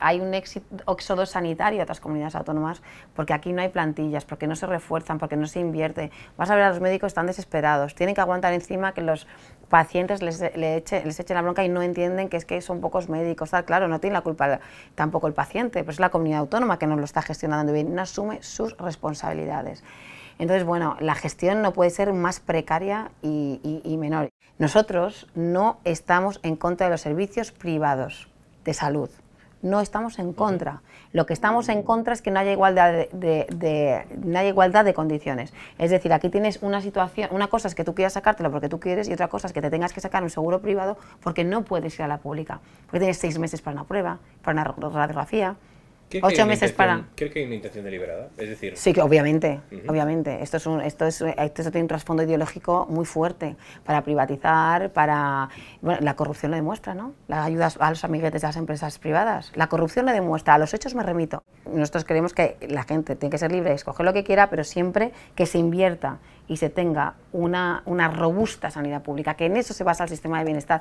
hay un éxodo sanitario a otras comunidades autónomas porque aquí no hay plantillas, porque no se refuerzan, porque no se invierte. Vas a ver a los médicos están desesperados, tienen que aguantar encima que los pacientes les, les echen la bronca y no entienden que es que son pocos médicos. Claro, no tiene la culpa tampoco el paciente, pero es la comunidad autónoma que no lo está gestionando bien, no asume sus responsabilidades. Entonces, bueno, la gestión no puede ser más precaria y menor. Nosotros no estamos en contra de los servicios privados de salud. No estamos en contra. Lo que estamos en contra es que no haya igualdad de, no igualdad de condiciones. Es decir, aquí tienes una situación, una cosa es que tú quieras sacártelo porque tú quieres y otra cosa es que te tengas que sacar un seguro privado porque no puedes ir a la pública. Porque tienes seis meses para una prueba, para una radiografía, ocho meses para. que hay una intención deliberada? Es decir. Sí, que obviamente, obviamente. Esto es un, esto es, esto tiene un trasfondo ideológico muy fuerte para privatizar, para bueno, la corrupción lo demuestra, ¿no? Las ayudas a los amiguetes de las empresas privadas, la corrupción lo demuestra. A los hechos me remito. Nosotros creemos que la gente tiene que ser libre, escoger lo que quiera, pero siempre que se invierta y se tenga una, una robusta sanidad pública, que en eso se basa el sistema de bienestar,